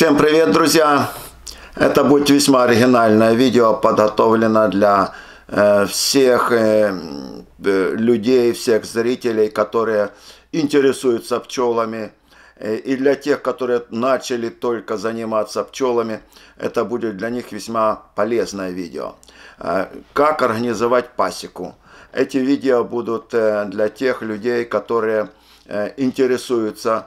Всем привет, друзья! Это будет весьма оригинальное видео, подготовлено для э, всех э, э, людей, всех зрителей, которые интересуются пчелами. И для тех, которые начали только заниматься пчелами, это будет для них весьма полезное видео. Как организовать пасеку. Эти видео будут для тех людей, которые интересуются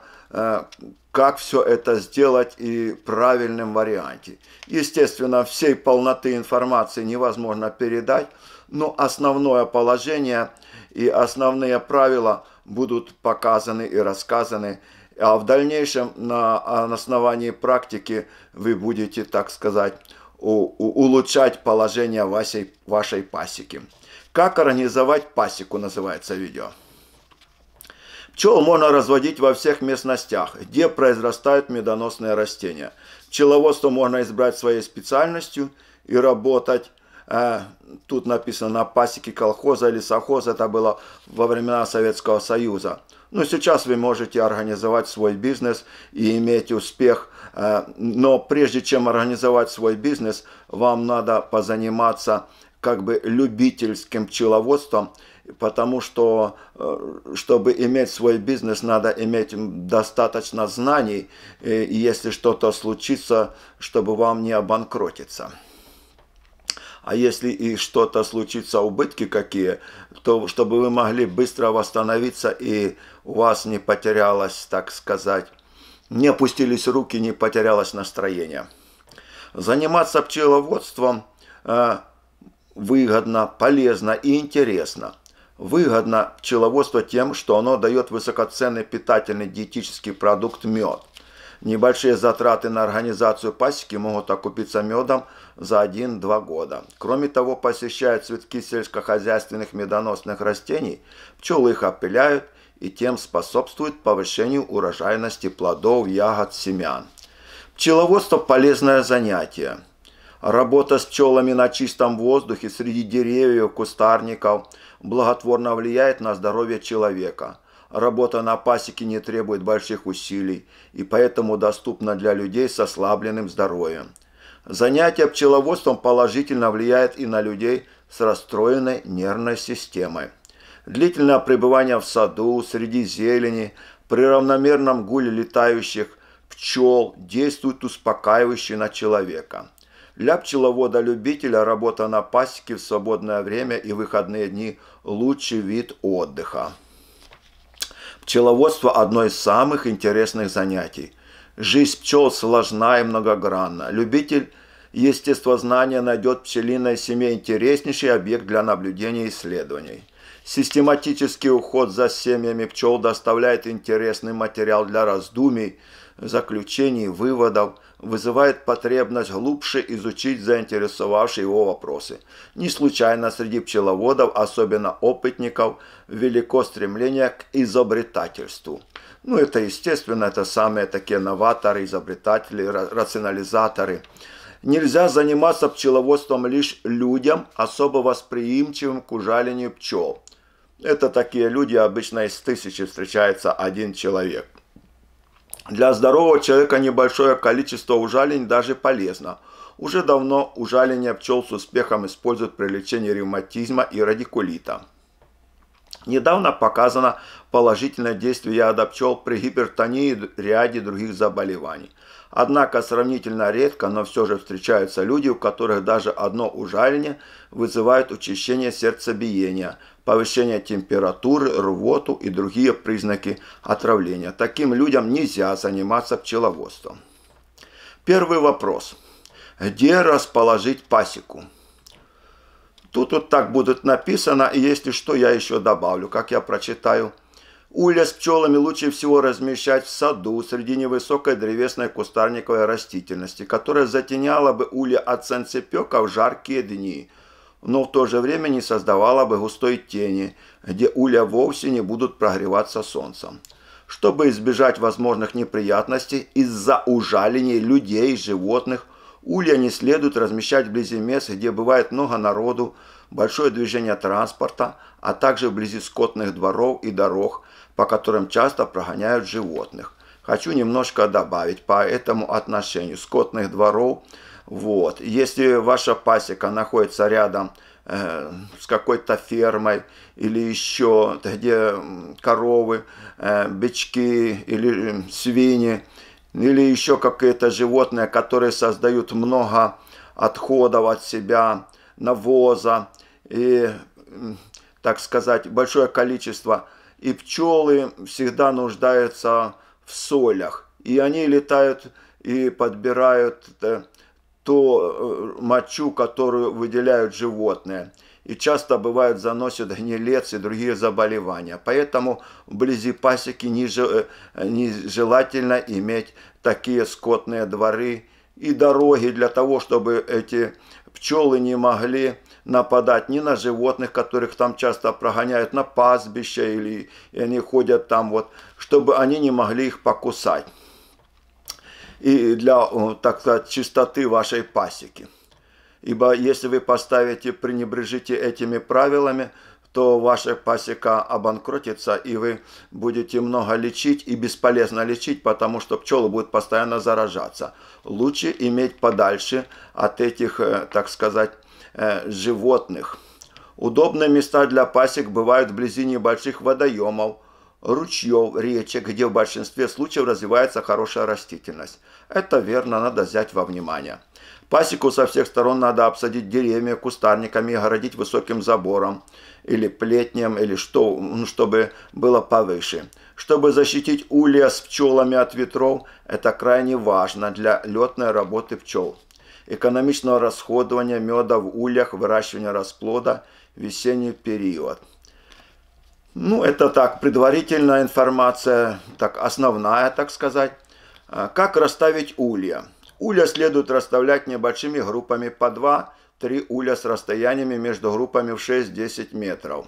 как все это сделать и в правильном варианте. Естественно, всей полноты информации невозможно передать, но основное положение и основные правила будут показаны и рассказаны. А в дальнейшем на основании практики вы будете, так сказать, улучшать положение вашей, вашей пасеки. Как организовать пасеку называется видео. Пчел можно разводить во всех местностях, где произрастают медоносные растения. Пчеловодство можно избрать своей специальностью и работать э, тут написано на пасеке колхоза или совхоза, это было во времена Советского Союза. Но ну, сейчас вы можете организовать свой бизнес и иметь успех, э, но прежде чем организовать свой бизнес, вам надо позаниматься как бы любительским пчеловодством потому что, э, чтобы иметь свой бизнес, надо иметь достаточно знаний, э, если что-то случится, чтобы вам не обанкротиться. А если и что-то случится, убытки какие, то чтобы вы могли быстро восстановиться и у вас не потерялось, так сказать, не опустились руки, не потерялось настроение. Заниматься пчеловодством э, выгодно, полезно и интересно – Выгодно пчеловодство тем, что оно дает высокоценный питательный диетический продукт мед. Небольшие затраты на организацию пасеки могут окупиться медом за 1-2 года. Кроме того, посещая цветки сельскохозяйственных медоносных растений, пчелы их опыляют и тем способствуют повышению урожайности плодов, ягод, семян. Пчеловодство – полезное занятие. Работа с пчелами на чистом воздухе, среди деревьев, кустарников благотворно влияет на здоровье человека. Работа на пасеке не требует больших усилий и поэтому доступна для людей с ослабленным здоровьем. Занятие пчеловодством положительно влияет и на людей с расстроенной нервной системой. Длительное пребывание в саду, среди зелени, при равномерном гуле летающих пчел действует успокаивающе на человека – для пчеловода-любителя работа на пасеке в свободное время и выходные дни – лучший вид отдыха. Пчеловодство – одно из самых интересных занятий. Жизнь пчел сложна и многогранна. Любитель естествознания найдет пчелиной семье интереснейший объект для наблюдения и исследований. Систематический уход за семьями пчел доставляет интересный материал для раздумий, заключений, выводов – вызывает потребность глубже изучить заинтересовавшие его вопросы. Не случайно среди пчеловодов, особенно опытников, велико стремление к изобретательству. Ну, это, естественно, это самые такие новаторы, изобретатели, рационализаторы. Нельзя заниматься пчеловодством лишь людям, особо восприимчивым к ужалению пчел. Это такие люди, обычно из тысячи встречается один человек. Для здорового человека небольшое количество ужалений даже полезно. Уже давно ужаление пчел с успехом используют при лечении ревматизма и радикулита. Недавно показано положительное действие яда пчел при гипертонии и ряде других заболеваний. Однако сравнительно редко, но все же встречаются люди, у которых даже одно ужаление вызывает учащение сердцебиения – повышение температуры, рвоту и другие признаки отравления. Таким людям нельзя заниматься пчеловодством. Первый вопрос. Где расположить пасеку? Тут вот так будет написано, и если что, я еще добавлю, как я прочитаю. Улья с пчелами лучше всего размещать в саду среди невысокой древесной кустарниковой растительности, которая затеняла бы улья от солнцепека в жаркие дни – но в то же время не создавала бы густой тени, где уля вовсе не будут прогреваться солнцем. Чтобы избежать возможных неприятностей из-за ужалений людей, и животных, улья не следует размещать вблизи мест, где бывает много народу, большое движение транспорта, а также вблизи скотных дворов и дорог, по которым часто прогоняют животных. Хочу немножко добавить по этому отношению скотных дворов – вот. Если ваша пасека находится рядом э, с какой-то фермой или еще, где коровы, э, бички или э, свиньи, или еще какие-то животные, которые создают много отходов от себя, навоза и, так сказать, большое количество. И пчелы всегда нуждаются в солях. И они летают и подбирают ту э, мочу, которую выделяют животные. И часто бывают заносят гнилец и другие заболевания. Поэтому вблизи пасеки э, нежелательно иметь такие скотные дворы и дороги для того, чтобы эти пчелы не могли нападать ни на животных, которых там часто прогоняют, на пастбище или они ходят там вот, чтобы они не могли их покусать и для, так сказать, чистоты вашей пасеки. Ибо если вы поставите, пренебрежите этими правилами, то ваша пасека обанкротится, и вы будете много лечить и бесполезно лечить, потому что пчелы будут постоянно заражаться. Лучше иметь подальше от этих, э, так сказать, э, животных. Удобные места для пасек бывают вблизи небольших водоемов, ручьев, речек, где в большинстве случаев развивается хорошая растительность. Это верно, надо взять во внимание. Пасеку со всех сторон надо обсадить деревьями, кустарниками огородить высоким забором или плетнем, или что, ну, чтобы было повыше. Чтобы защитить улья с пчелами от ветров, это крайне важно для летной работы пчел. Экономичного расходования меда в ульях, выращивания расплода, весенний период – ну, это так, предварительная информация, так, основная, так сказать. А, как расставить улья? Улья следует расставлять небольшими группами по 2-3 улья с расстояниями между группами в 6-10 метров.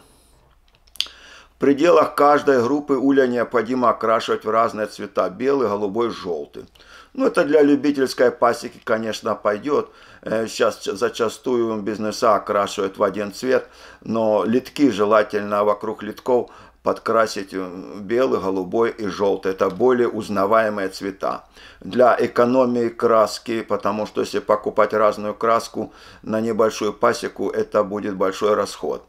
В пределах каждой группы уля необходимо окрашивать в разные цвета – белый, голубой, желтый. Ну, это для любительской пасеки, конечно, пойдет. Сейчас э, зачастую бизнеса окрашивают в один цвет, но литки желательно вокруг литков подкрасить белый, голубой и желтый. Это более узнаваемые цвета. Для экономии краски, потому что если покупать разную краску на небольшую пасеку, это будет большой расход.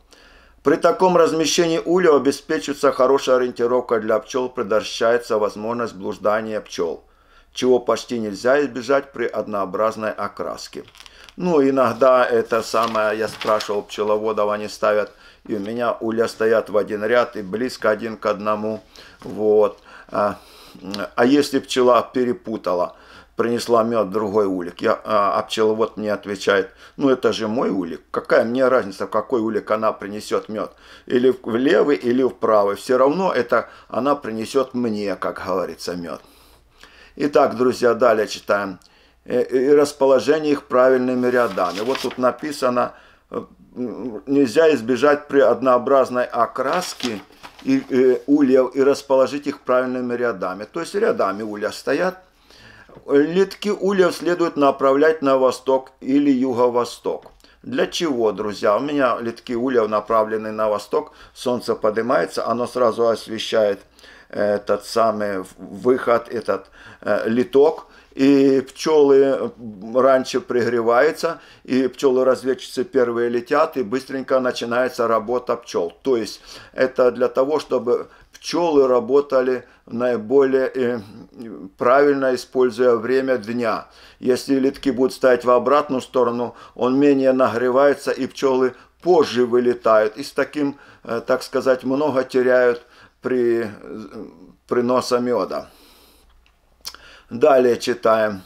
При таком размещении улья обеспечивается хорошая ориентировка для пчел, предотвращается возможность блуждания пчел, чего почти нельзя избежать при однообразной окраске. Ну, иногда это самое, я спрашивал пчеловодов, они ставят, и у меня улья стоят в один ряд и близко один к одному. Вот. А, а если пчела перепутала, принесла мед другой улик. Я, а, а пчеловод мне отвечает, ну это же мой улик. Какая мне разница, в какой улик она принесет мед? Или в левый, или в правый. Все равно это она принесет мне, как говорится, мед. Итак, друзья, далее читаем. Э, э, и расположение их правильными рядами. Вот тут написано, э, нельзя избежать при однообразной окраске и, и, ульев и расположить их правильными рядами. То есть рядами улья стоят, Литки ульев следует направлять на восток или юго-восток. Для чего, друзья? У меня литки ульев направлены на восток, солнце поднимается, оно сразу освещает э, этот самый выход, этот э, литок и пчелы э, раньше пригреваются, и пчелы-разведчицы первые летят, и быстренько начинается работа пчел. То есть это для того, чтобы пчелы работали наиболее э, правильно, используя время дня. Если литки будут стоять в обратную сторону, он менее нагревается, и пчелы позже вылетают. И с таким, э, так сказать, много теряют при приноса меда. Далее читаем.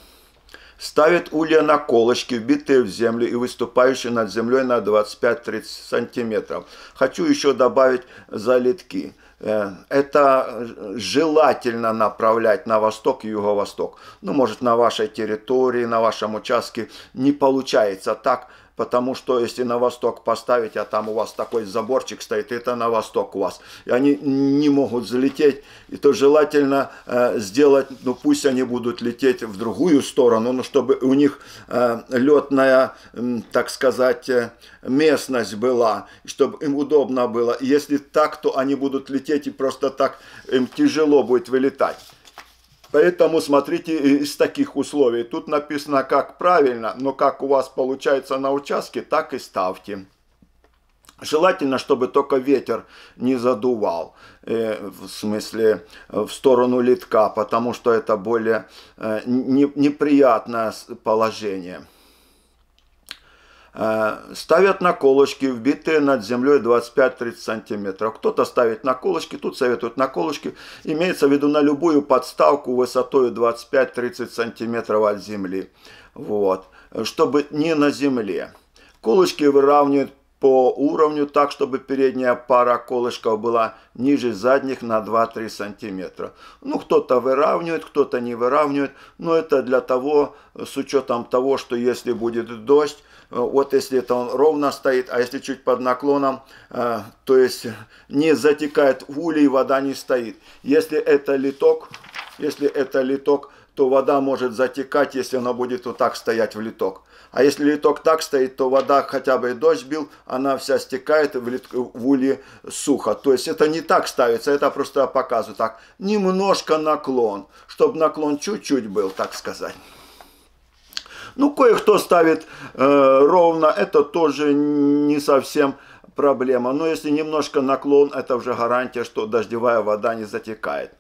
Ставит улья на колышки, вбитые в землю и выступающие над землей на 25-30 сантиметров. Хочу еще добавить залитки. Э, это желательно направлять на восток и юго-восток. Ну, может, на вашей территории, на вашем участке не получается так – Потому что если на восток поставить, а там у вас такой заборчик стоит, это на восток у вас. И они не могут залететь. И то желательно э, сделать, ну пусть они будут лететь в другую сторону, но чтобы у них э, летная, э, так сказать, э, местность была, чтобы им удобно было. Если так, то они будут лететь и просто так им тяжело будет вылетать. Поэтому смотрите э, из таких условий. Тут написано, как правильно, но как у вас получается на участке, так и ставьте. Желательно, чтобы только ветер не задувал, э, в смысле, э, в сторону литка, потому что это более неприятное положение. Э, ставят наколочки, вбитые над землей 25-30 сантиметров. Кто-то ставит наколочки, тут советуют наколочки. Имеется в виду на любую подставку высотой 25-30 сантиметров от земли. Вот. Чтобы не на земле. Колочки выравнивают по уровню так, чтобы передняя пара колышков была ниже задних на 2-3 сантиметра. Ну, кто-то выравнивает, кто-то не выравнивает, но это для того, с учетом того, что если будет дождь, Э, вот если это он ровно стоит, а если чуть под наклоном, э, то есть не затекает в улей, вода не стоит. Если это литок, если это литок, то вода может затекать, если она будет вот так стоять в литок. А если литок так стоит, то вода хотя бы и дождь бил, она вся стекает в, лит... в уле сухо. То есть это не так ставится, это просто показываю так. Немножко наклон, чтобы наклон чуть-чуть был, так сказать. Ну, кое-кто ставит э, ровно, это тоже не совсем проблема. Но если немножко наклон, это уже гарантия, что дождевая вода не затекает.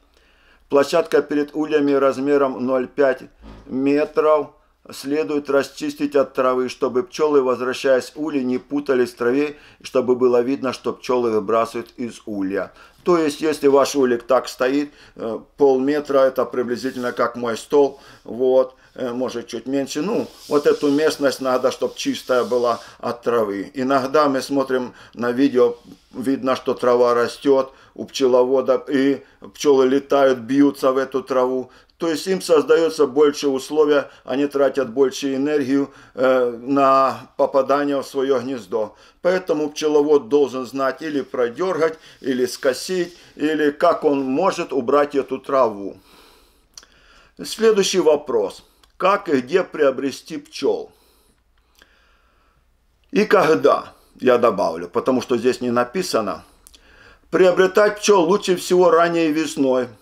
Площадка перед ульями размером 0,5 метров следует расчистить от травы, чтобы пчелы, возвращаясь ули, не путались в траве, чтобы было видно, что пчелы выбрасывают из улья. То есть, если ваш улик так стоит, э, полметра, это приблизительно как мой стол, вот, Э, может чуть меньше. Ну, вот эту местность надо, чтобы чистая была от травы. Иногда мы смотрим на видео, видно, что трава растет у пчеловода, и пчелы летают, бьются в эту траву. То есть им создается больше условия, они тратят больше энергию э, на попадание в свое гнездо. Поэтому пчеловод должен знать или продергать, или скосить, или как он может убрать эту траву. Следующий вопрос – как и где приобрести пчел? И когда, я добавлю, потому что здесь не написано, приобретать пчел лучше всего ранней весной –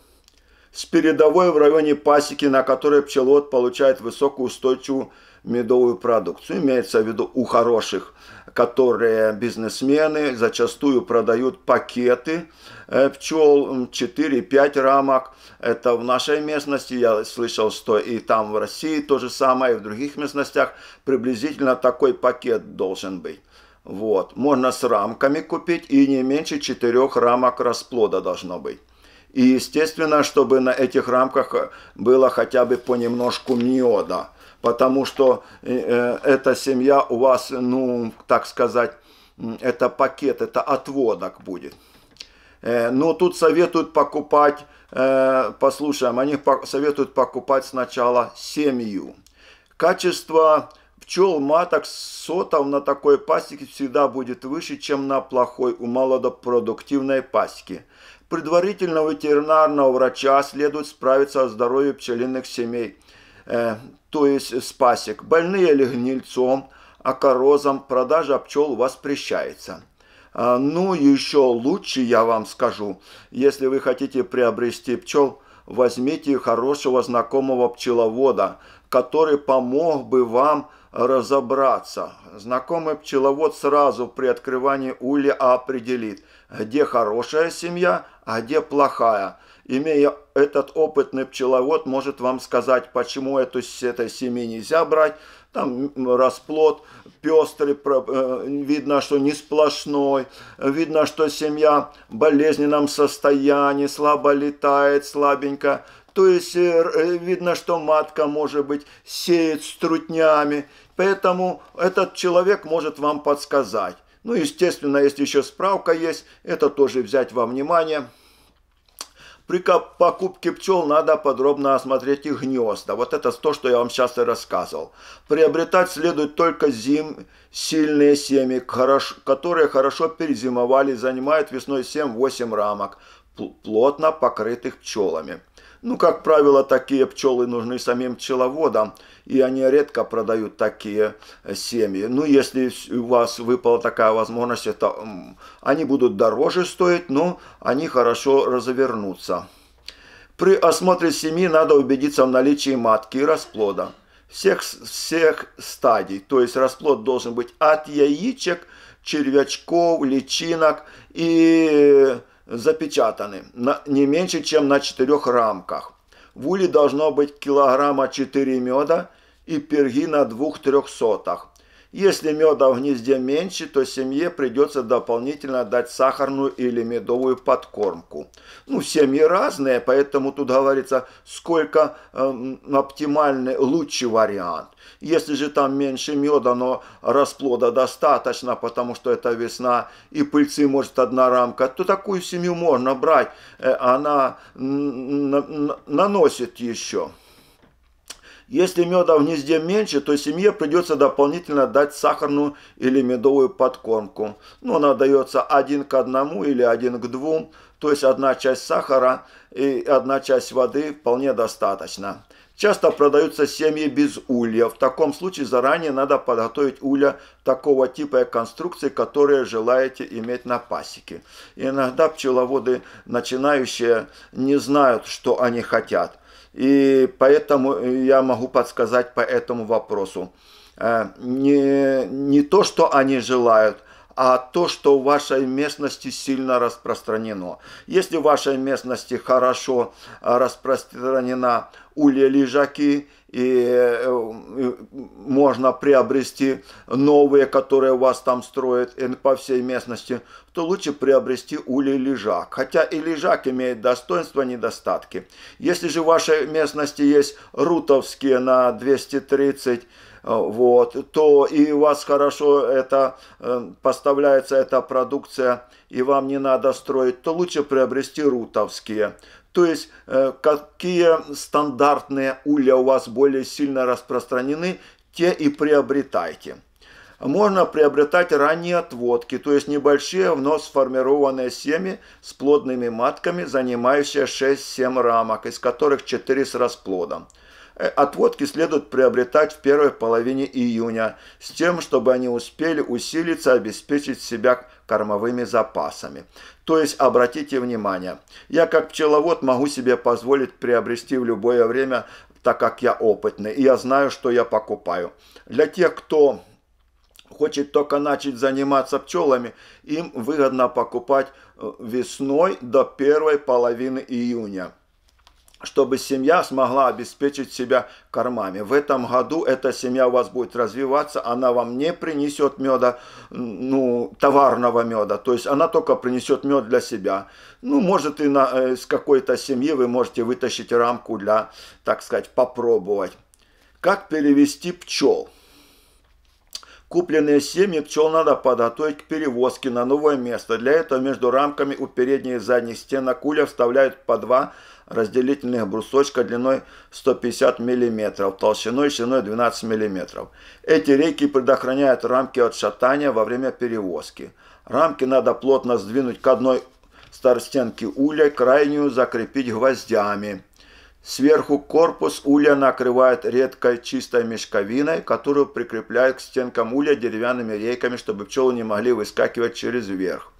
с передовой в районе пасеки, на которой пчеловод получает высокую устойчивую медовую продукцию. Имеется в виду у хороших, которые бизнесмены зачастую продают пакеты э, пчел 4-5 рамок. Это в нашей местности, я слышал, что и там в России то же самое, и в других местностях приблизительно такой пакет должен быть. Вот. Можно с рамками купить и не меньше четырех рамок расплода должно быть. И, естественно, чтобы на этих рамках было хотя бы понемножку миода, потому что э, э, эта семья у вас, ну, так сказать, это пакет, это отводок будет. Э, но тут советуют покупать, послушаем, они советуют покупать сначала семью. Качество пчел маток сотов на такой пасеке всегда будет выше, чем на плохой у молодопродуктивной пасеки. Предварительно у ветеринарного врача следует справиться о здоровье пчелиных семей, э, то есть с пасек. Больные ли гнильцом, окорозом продажа пчел воспрещается. А, ну, еще лучше я вам скажу, если вы хотите приобрести пчел, возьмите хорошего знакомого пчеловода, который помог бы вам разобраться. Знакомый пчеловод сразу при открывании улья определит, где хорошая семья, а где плохая. Имея этот опытный пчеловод, может вам сказать, почему эту, с этой семьи нельзя брать. Там расплод пестрый, э, видно, что не сплошной. Видно, что семья в болезненном состоянии, слабо летает, слабенько то есть э, э, видно, что матка может быть сеет с трутнями, поэтому этот человек может вам подсказать. Ну, естественно, если еще справка есть, это тоже взять во внимание. При покупке пчел надо подробно осмотреть их гнезда. Вот это то, что я вам сейчас и рассказывал. Приобретать следует только зим сильные семьи, которые хорошо перезимовали, занимают весной 7-8 рамок, плотно покрытых пчелами. Ну, как правило, такие пчелы нужны самим пчеловодам, и они редко продают такие э, семьи. Ну, если у вас выпала такая возможность, это, они будут дороже стоить, но они хорошо развернутся. При осмотре семьи надо убедиться в наличии матки и расплода. Всех, всех стадий, то есть расплод должен быть от яичек, червячков, личинок и запечатаны на, не меньше, чем на четырех рамках. В уле должно быть килограмма 4 меда и перги на двух-трех сотах. Если меда в гнезде меньше, то семье придется дополнительно дать сахарную или медовую подкормку. Ну, семьи разные, поэтому тут говорится, сколько э, оптимальный, лучший вариант. Если же там меньше меда, но расплода достаточно, потому что это весна и пыльцы может одна рамка, то такую семью можно брать, э, она наносит еще. Если меда в гнезде меньше, то семье придется дополнительно дать сахарную или медовую подкормку. Но ну, она дается один к одному или один к двум, то есть одна часть сахара и одна часть воды вполне достаточно. Часто продаются семьи без улья. В таком случае заранее надо подготовить улья такого типа и конструкции, которые желаете иметь на пасеке. иногда пчеловоды начинающие не знают, что они хотят. И поэтому э, я могу подсказать по этому вопросу. Э, не, не то, что они желают, а то, что в вашей местности сильно распространено. Если в вашей местности хорошо э, распространена улья-лежаки, и э, э, можно приобрести новые, которые у вас там строят э, по всей местности, то лучше приобрести улей лежак. Хотя и лежак имеет достоинства, недостатки. Если же в вашей местности есть рутовские на 230 Э, вот, то и у вас хорошо это э, поставляется эта продукция, и вам не надо строить, то лучше приобрести рутовские. То есть, э, какие стандартные улья у вас более сильно распространены, те и приобретайте можно приобретать ранние отводки, то есть небольшие вновь сформированные семьи с плодными матками, занимающие 6-7 рамок, из которых 4 с расплодом. Отводки следует приобретать в первой половине июня, с тем, чтобы они успели усилиться, обеспечить себя кормовыми запасами. То есть, обратите внимание, я как пчеловод могу себе позволить приобрести в любое время, так как я опытный, и я знаю, что я покупаю. Для тех, кто хочет только начать заниматься пчелами, им выгодно покупать э, весной до первой половины июня чтобы семья смогла обеспечить себя кормами. В этом году эта семья у вас будет развиваться, она вам не принесет меда, ну, товарного меда, то есть она только принесет мед для себя. Ну, может, и на, э, из какой-то семьи вы можете вытащить рамку для, так сказать, попробовать. Как перевести пчел? Купленные семьи пчел надо подготовить к перевозке на новое место. Для этого между рамками у передней и задней стенок акуля вставляют по два разделительных брусочка длиной 150 мм, толщиной и шириной 12 мм. Эти рейки предохраняют рамки от шатания во время перевозки. Рамки надо плотно сдвинуть к одной старстенке уля, крайнюю закрепить гвоздями. Сверху корпус уля накрывает редкой чистой мешковиной, которую прикрепляют к стенкам уля деревянными рейками, чтобы пчелы не могли выскакивать через верх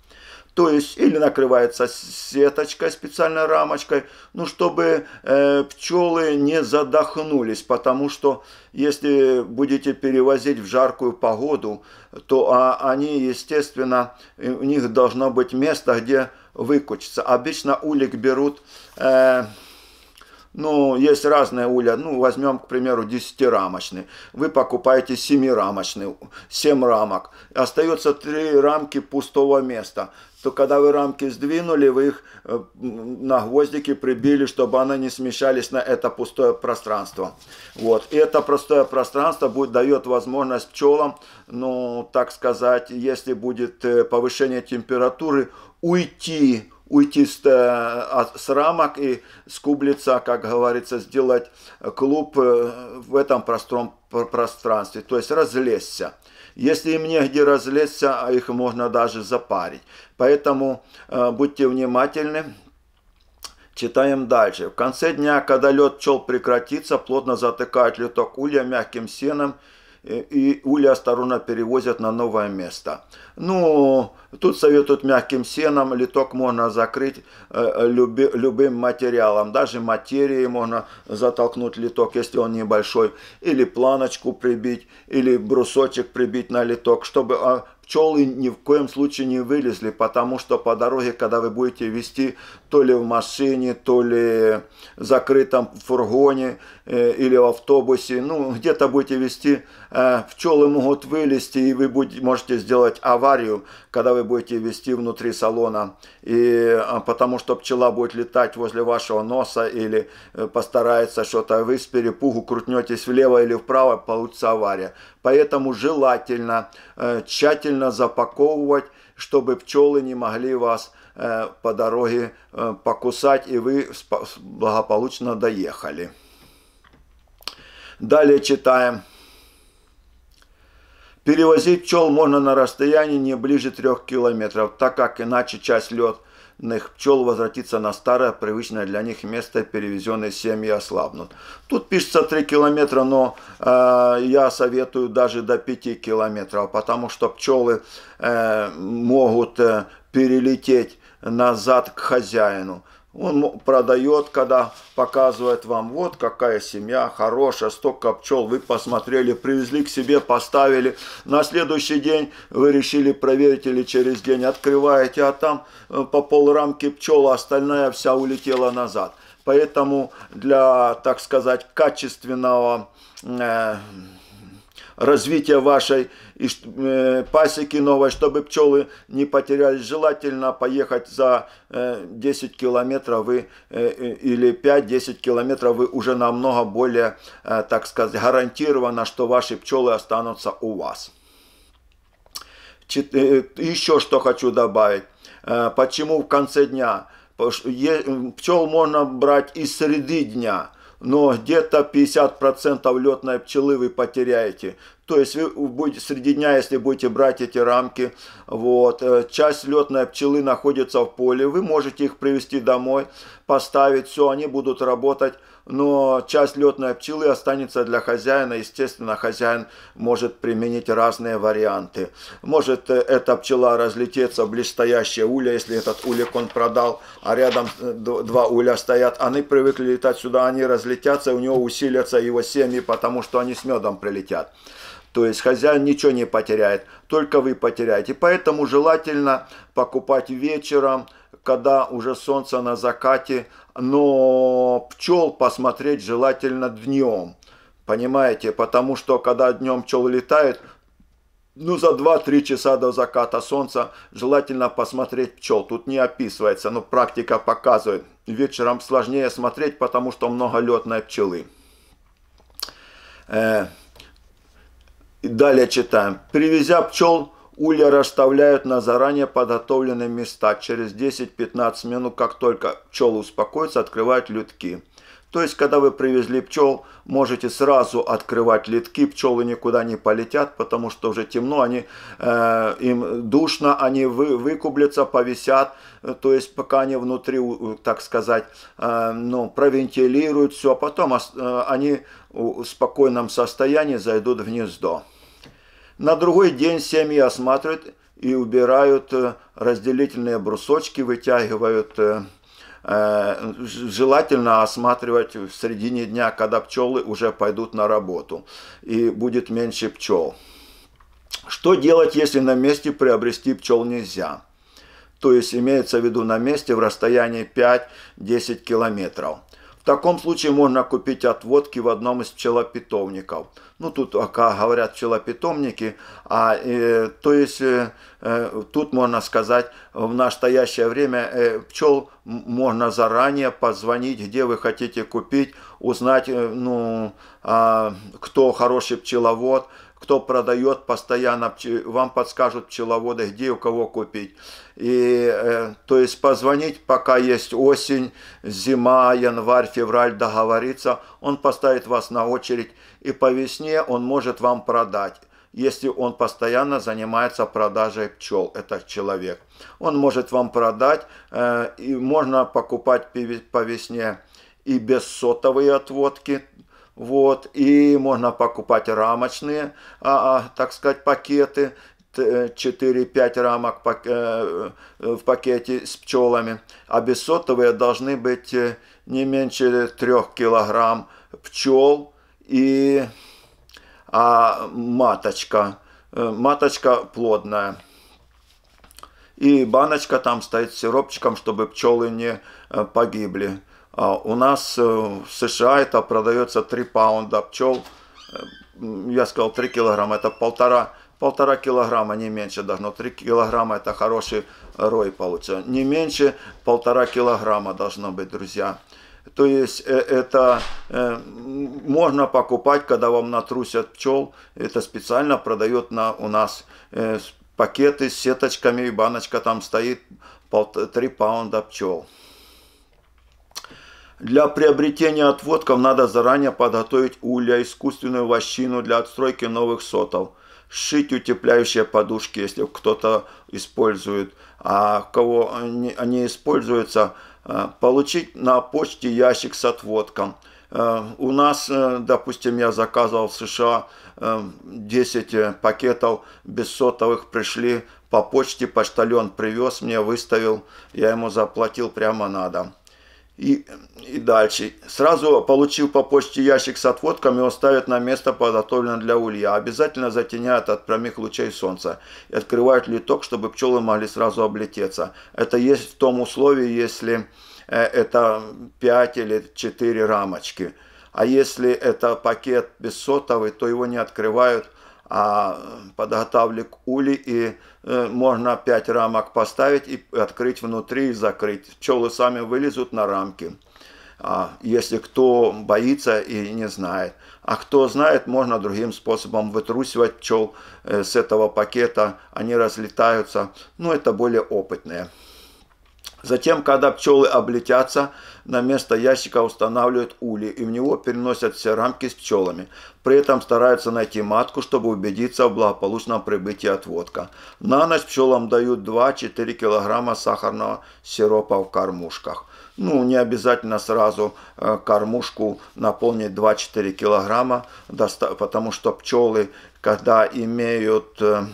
то есть или накрывается сеточкой, специальной рамочкой, ну, чтобы э, пчелы не задохнулись, потому что если будете перевозить в жаркую погоду, то а, они, естественно, у них должно быть место, где выкучиться. Обычно улик берут... Э, ну, есть разные уля. Ну, возьмем, к примеру, десятирамочный. Вы покупаете семирамочный, семь рамок. Остается три рамки пустого места то когда вы рамки сдвинули, вы их э, на гвоздики прибили, чтобы они не смещались на это пустое пространство. Вот. И это простое пространство будет, дает возможность пчелам, ну, так сказать, если будет э, повышение температуры, уйти уйти с, э, с рамок и с кублица, как говорится, сделать клуб э, в этом простом пространстве, то есть разлезься. Если им негде разлезться, а их можно даже запарить. Поэтому э, будьте внимательны, Читаем дальше. В конце дня, когда лед пчел прекратится, плотно затыкают леток улья мягким сеном Э, и Уля Старуна перевозят на новое место. Ну, тут советуют мягким сеном, литок можно закрыть э, люби, любым материалом. Даже материи можно затолкнуть литок, если он небольшой. Или планочку прибить, или брусочек прибить на литок, чтобы а, пчелы ни в коем случае не вылезли, потому что по дороге, когда вы будете вести то ли в машине, то ли в закрытом фургоне э, или в автобусе. Ну, где-то будете вести, э, пчелы могут вылезти, и вы будете, можете сделать аварию, когда вы будете вести внутри салона. И, а, потому что пчела будет летать возле вашего носа или э, постарается что-то, вы с перепугу крутнетесь влево или вправо, получится авария. Поэтому желательно э, тщательно запаковывать чтобы пчелы не могли вас Э, по дороге э, покусать, и вы благополучно доехали. Далее читаем. Перевозить пчел можно на расстоянии не ближе трех километров, так как иначе часть летных пчел возвратится на старое, привычное для них место, перевезенные семьи ослабнут. Тут пишется 3 километра, но э, я советую даже до 5 километров, потому что пчелы э, могут э, перелететь назад к хозяину. Он продает, когда показывает вам, вот какая семья хорошая, столько пчел, вы посмотрели, привезли к себе, поставили. На следующий день вы решили проверить или через день открываете, а там э, по полрамки пчел, а остальная вся улетела назад. Поэтому для, так сказать, качественного э, развития вашей и, э, пасеки новой, чтобы пчелы не потерялись. Желательно поехать за э, 10 километров вы, э, э или 5-10 километров вы уже намного более, э, так сказать, гарантированно, что ваши пчелы останутся у вас. Чет, э, еще что хочу добавить. Э, почему в конце дня? Пчел можно брать из среды дня – но где-то 50% летной пчелы вы потеряете. То есть вы будете, среди дня, если будете брать эти рамки, вот, э, часть летной пчелы находится в поле, вы можете их привезти домой, поставить, все, они будут работать но часть летной пчелы останется для хозяина. Естественно, хозяин может применить разные варианты. Может э, эта пчела разлететься в близстоящее уля, если этот улик он продал, а рядом э, два уля стоят. Они привыкли летать сюда, они разлетятся, у него усилятся его семьи, потому что они с медом прилетят. То есть хозяин ничего не потеряет, только вы потеряете. Поэтому желательно покупать вечером, когда уже солнце на закате, но пчел посмотреть желательно днем. Понимаете, потому что когда днем пчел летают ну, за 2-3 часа до заката солнца желательно посмотреть пчел. Тут не описывается, но практика показывает. Вечером сложнее смотреть, потому что много летной пчелы. Э, далее читаем. Привезя пчел Улья расставляют на заранее подготовленные места. Через 10-15 минут, как только пчелы успокоятся, открывают лютки. То есть, когда вы привезли пчел, можете сразу открывать литки, пчелы никуда не полетят, потому что уже темно, они, э, им душно, они вы, выкублятся, повисят, то есть, пока они внутри, так сказать, э, ну, провентилируют все, а потом э, они в спокойном состоянии зайдут в гнездо. На другой день семьи осматривают и убирают э, разделительные брусочки, вытягивают. Э, э, желательно осматривать в середине дня, когда пчелы уже пойдут на работу и будет меньше пчел. Что делать, если на месте приобрести пчел нельзя? То есть имеется в виду на месте в расстоянии 5-10 километров – таком случае можно купить отводки в одном из пчелопитомников. Ну, тут, как говорят пчелопитомники, а, э, то есть э, э, тут можно сказать, в настоящее время э, пчел можно заранее позвонить, где вы хотите купить, узнать, э, ну, э, кто хороший пчеловод, кто продает постоянно, вам подскажут пчеловоды, где у кого купить. И, э, то есть позвонить, пока есть осень, зима, январь, февраль, договориться, он поставит вас на очередь, и по весне он может вам продать если он постоянно занимается продажей пчел, этот человек. Он может вам продать, э, и можно покупать по весне и без сотовые отводки, вот, и можно покупать рамочные, а, а, так сказать, пакеты, 4-5 э, рамок э, э, в пакете с пчелами, а бессотовые должны быть не меньше 3 килограмм пчел и а, маточка, маточка плодная. И баночка там стоит с сиропчиком, чтобы пчелы не погибли. А, у нас э, в США это продается 3 паунда пчел, э, я сказал 3 килограмма, это полтора, полтора килограмма, не меньше должно, 3 килограмма это хороший рой получится, не меньше полтора килограмма должно быть, друзья. То есть э, это можно покупать, когда вам натрусят пчел. Это специально продает на, у нас пакеты с сеточками, и баночка там стоит 3 паунда пчел. Для приобретения отводков надо заранее подготовить улья искусственную вощину для отстройки новых сотов, сшить утепляющие подушки, если кто-то использует, а кого они используются, э, получить на почте ящик с отводком. Э, у нас, э, допустим, я заказывал в США 10 пакетов бессотовых, пришли по почте, почтальон привез мне, выставил, я ему заплатил прямо на дом и, и дальше. Сразу получив по почте ящик с отводками, он ставит на место, подготовленное для улья. Обязательно затеняет от прямых лучей солнца и открывает литок, чтобы пчелы могли сразу облететься. Это есть в том условии, если э, это 5 или 4 рамочки. А если это пакет бессотовый, то его не открывают – а подготавли к уле, и э, можно пять рамок поставить и открыть внутри и закрыть. Пчелы сами вылезут на рамки, а, если кто боится и не знает. А кто знает, можно другим способом вытрусивать пчел э, с этого пакета, они разлетаются, но ну, это более опытные. Затем, когда пчелы облетятся, на место ящика устанавливают улей и в него переносят все рамки с пчелами. При этом стараются найти матку, чтобы убедиться в благополучном прибытии отводка. На ночь пчелам дают 2-4 килограмма сахарного сиропа в кормушках. Ну, не обязательно сразу э, кормушку наполнить 2-4 килограмма, потому что пчелы, когда имеют э,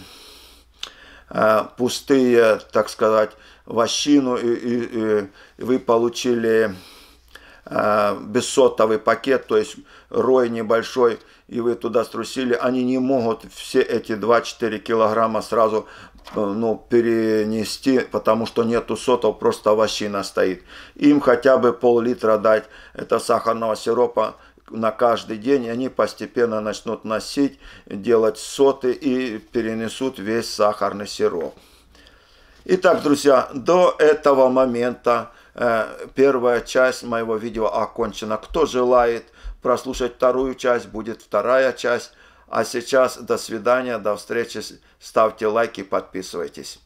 Э, пустые, так сказать, вощину, и, и, и вы получили э, бессотовый пакет, то есть рой небольшой, и вы туда струсили, они не могут все эти 2-4 килограмма сразу э, ну, перенести, потому что нету сотов, просто овощина стоит. Им хотя бы пол-литра дать это сахарного сиропа, на каждый день, и они постепенно начнут носить, делать соты и перенесут весь сахарный сироп. Итак, друзья, до этого момента э, первая часть моего видео окончена. Кто желает прослушать вторую часть, будет вторая часть. А сейчас до свидания, до встречи. Ставьте лайки, подписывайтесь.